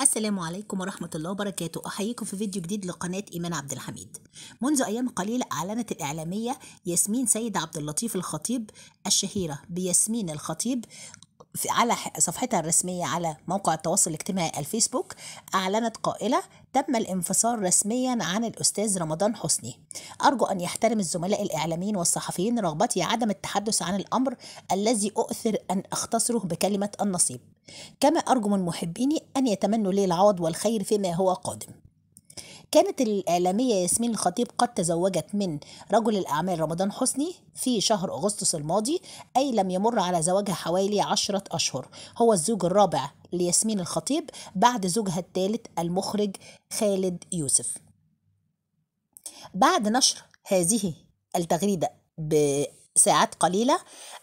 السلام عليكم ورحمة الله وبركاته أحييكم في فيديو جديد لقناة إيمان عبد الحميد منذ أيام قليلة أعلنت الإعلامية ياسمين سيد عبد اللطيف الخطيب الشهيرة بياسمين الخطيب على صفحتها الرسمية على موقع التواصل الاجتماعي الفيسبوك أعلنت قائلة تم الانفصال رسميا عن الأستاذ رمضان حسني أرجو أن يحترم الزملاء الإعلاميين والصحفيين رغبتي عدم التحدث عن الأمر الذي أؤثر أن أختصره بكلمة النصيب كما أرجو من محبيني أن يتمنوا لي العوض والخير فيما هو قادم كانت الإعلامية ياسمين الخطيب قد تزوجت من رجل الأعمال رمضان حسني في شهر أغسطس الماضي أي لم يمر على زواجها حوالي عشرة أشهر هو الزوج الرابع لياسمين الخطيب بعد زوجها الثالث المخرج خالد يوسف بعد نشر هذه التغريدة بساعات قليلة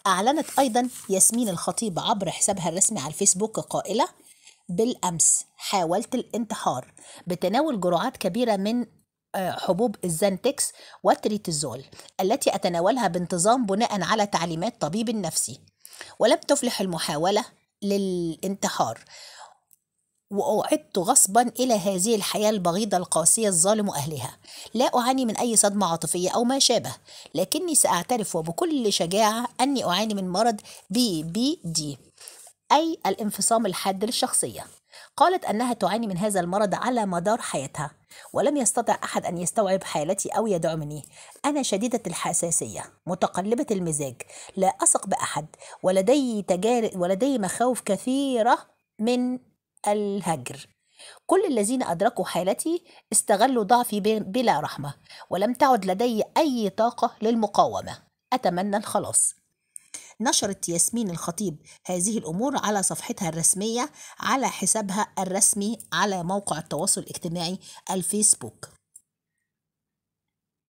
أعلنت أيضا ياسمين الخطيب عبر حسابها الرسمي على الفيسبوك قائلة بالأمس حاولت الانتحار بتناول جرعات كبيرة من آه، حبوب الزانتكس وتريتزول التي أتناولها بانتظام بناء على تعليمات طبيب النفسي ولم تفلح المحاولة للانتحار واعدت غصبا إلى هذه الحياة البغيضة القاسية الظالم اهلها لا أعاني من أي صدمة عاطفية أو ما شابه لكني سأعترف وبكل شجاعة أني أعاني من مرض بي بي دي أي الانفصام الحاد للشخصية قالت أنها تعاني من هذا المرض على مدار حياتها ولم يستطع أحد أن يستوعب حالتي أو يدعمني أنا شديدة الحساسية متقلبة المزاج لا أثق بأحد ولدي تجارب ولدي مخاوف كثيرة من الهجر كل الذين أدركوا حالتي استغلوا ضعفي بلا رحمة ولم تعد لدي أي طاقة للمقاومة أتمنى الخلاص نشرت ياسمين الخطيب هذه الأمور على صفحتها الرسمية على حسابها الرسمي على موقع التواصل الاجتماعي الفيسبوك